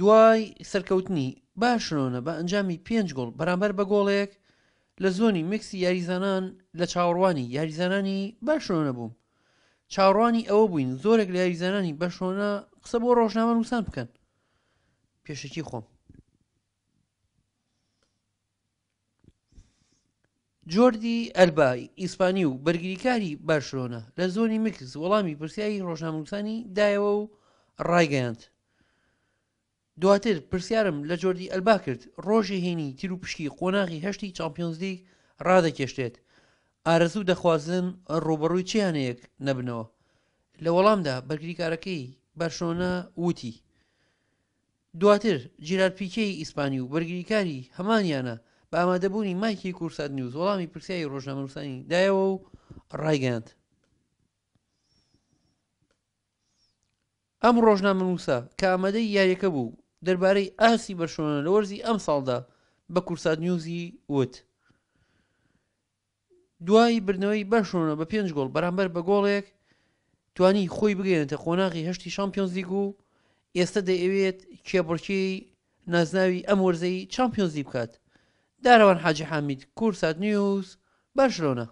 دوای سەرکەوتنی باشنۆنە بە ئەنجامی پێنج گۆڵ بەرامبەر بە گۆڵێک لە زۆنی مکسی یاریزانان لە چاوەڕوانی یاریزانانی باشنۆنە بووم چاڕوانی ئەوە بووین زۆرێک لە یاریزانانی بەشۆنە قسە بۆ ڕۆژنامە نووسان بکەن پێشکی خۆم جۆردی ئەلبای ئیسپانی و بەرگریکاری باشرۆنە لە زۆنی مکس وەڵامی پرسیایی ڕۆژنامەنووسانی دایەوە و ڕایگەیاند دواتر پرسیارم لە جۆردی ئەلبا کرد ڕۆژی هێنی تیر و پشکی قۆناغی هەشتی چمپیۆنزلیگ ڕادەکێشتێت ئارەزوو دەخوازن ڕۆبەڕووی چیانەیەک نەبنەوە لە وەڵامدا بەرگریکارەکەی بەرشۆنە وتی دواتر جیرات پیکەی ئیسپانی و بەرگریکاری هەمانیانە بە ئامادەبوونی مایکی کورسات نیوز وەڵامی پرسیایی ڕۆژنامەنووسانی دایەوە و ڕایگەاند ئەم ڕۆژنامەنووسە کە ئامادەی یاریەکە بوو دەربارەی ئاسی بەرشۆنە لە وەرزی ئەم ساڵدا بە کورسات نیوزی وت دوای برنەوەی بەرشۆنە بە پێنج گۆڵ بەرامبەر بە گۆڵێک توانی خۆی بگەێنێتە خۆناغی هەشتی شامپیۆنز دیگ و ئێستا دەیەوێت کێبڕکی نازناوی ئەم وەرزەی چمپیۆنزی بکات دارەوان حاجی حامید کورسات نیوز بەرشلۆنە